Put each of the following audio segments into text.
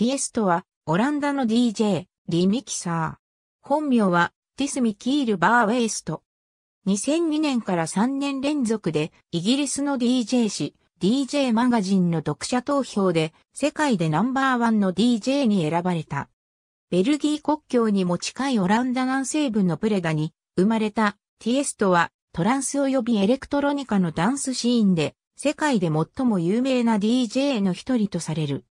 ティエストは、オランダの DJ、リミキサー。本名は、ティス・ミキール・バーウェイスト。2002年から3年連続で、イギリスの DJ 誌、DJ マガジンの読者投票で、世界でナンバーワンの DJ に選ばれた。ベルギー国境にも近いオランダ南西部のプレダに、生まれた、ティエストは、トランス及びエレクトロニカのダンスシーンで、世界で最も有名な DJ の一人とされる。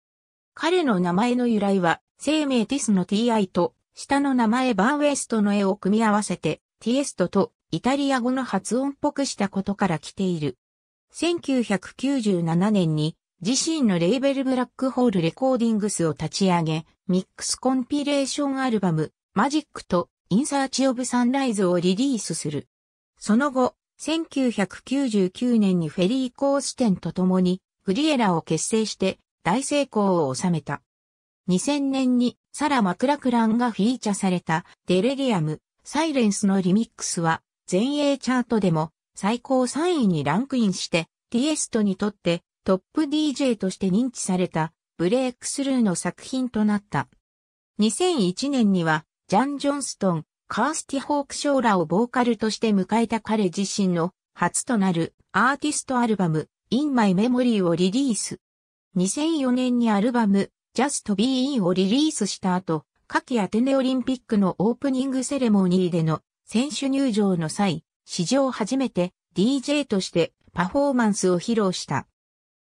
彼の名前の由来は、生命ティスの TI と、下の名前バーウイストの絵を組み合わせて、ティエストとイタリア語の発音っぽくしたことから来ている。1997年に自身のレーベルブラックホールレコーディングスを立ち上げ、ミックスコンピレーションアルバム、マジックとインサーチオブサンライズをリリースする。その後、1999年にフェリー・コーステンと共に、グリエラを結成して大成功を収めた。2000年にサラ・マクラクランがフィーチャされたデレリアム・サイレンスのリミックスは全英チャートでも最高3位にランクインしてティエストにとってトップ DJ として認知されたブレイクスルーの作品となった。2001年にはジャン・ジョンストン、カースティ・ホークショーらをボーカルとして迎えた彼自身の初となるアーティストアルバム In My Memory をリリース。2004年にアルバム Just Be In をリリースした後、夏季アテネオリンピックのオープニングセレモニーでの選手入場の際、史上初めて DJ としてパフォーマンスを披露した。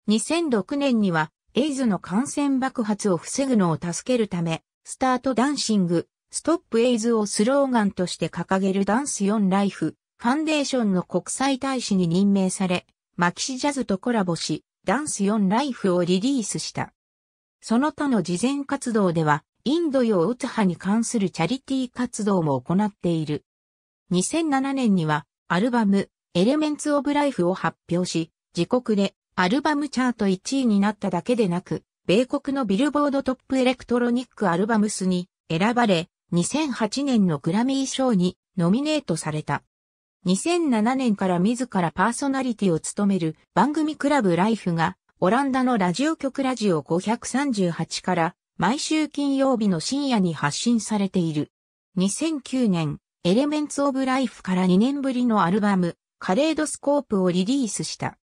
2006年にはエイズの感染爆発を防ぐのを助けるため、スタートダンシング、ストップエイズをスローガンとして掲げるダンス4ライフ、ファンデーションの国際大使に任命され、マキシジャズとコラボし、ダンス4ライフをリリースした。その他の慈善活動では、インド洋ウツハに関するチャリティー活動も行っている。2007年には、アルバム、エレメンツ・オブ・ライフを発表し、自国でアルバムチャート1位になっただけでなく、米国のビルボードトップエレクトロニックアルバムスに選ばれ、2008年のグラミー賞にノミネートされた。2007年から自らパーソナリティを務める番組クラブライフがオランダのラジオ局ラジオ538から毎週金曜日の深夜に発信されている。2009年、エレメンツ・オブ・ライフから2年ぶりのアルバム、カレードスコープをリリースした。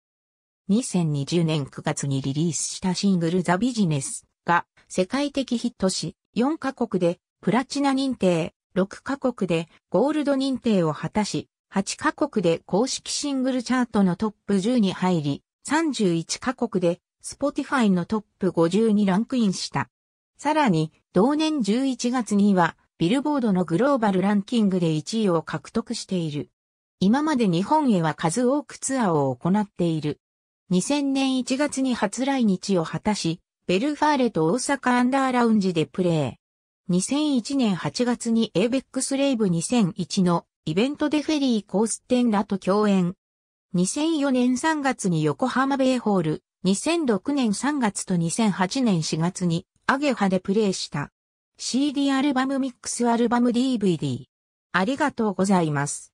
2020年9月にリリースしたシングルザ・ビジネスが世界的ヒットし、4カ国でプラチナ認定、6カ国でゴールド認定を果たし、8カ国で公式シングルチャートのトップ10に入り、31カ国で Spotify のトップ50にランクインした。さらに、同年11月には、ビルボードのグローバルランキングで1位を獲得している。今まで日本へは数多くツアーを行っている。2000年1月に初来日を果たし、ベルファーレと大阪アンダーラウンジでプレー。2001年8月に ABEX レイブ2001のイベントでフェリー・コーステンらと共演。2004年3月に横浜ベイホール、2006年3月と2008年4月にアゲハでプレイした。CD アルバムミックスアルバム DVD。ありがとうございます。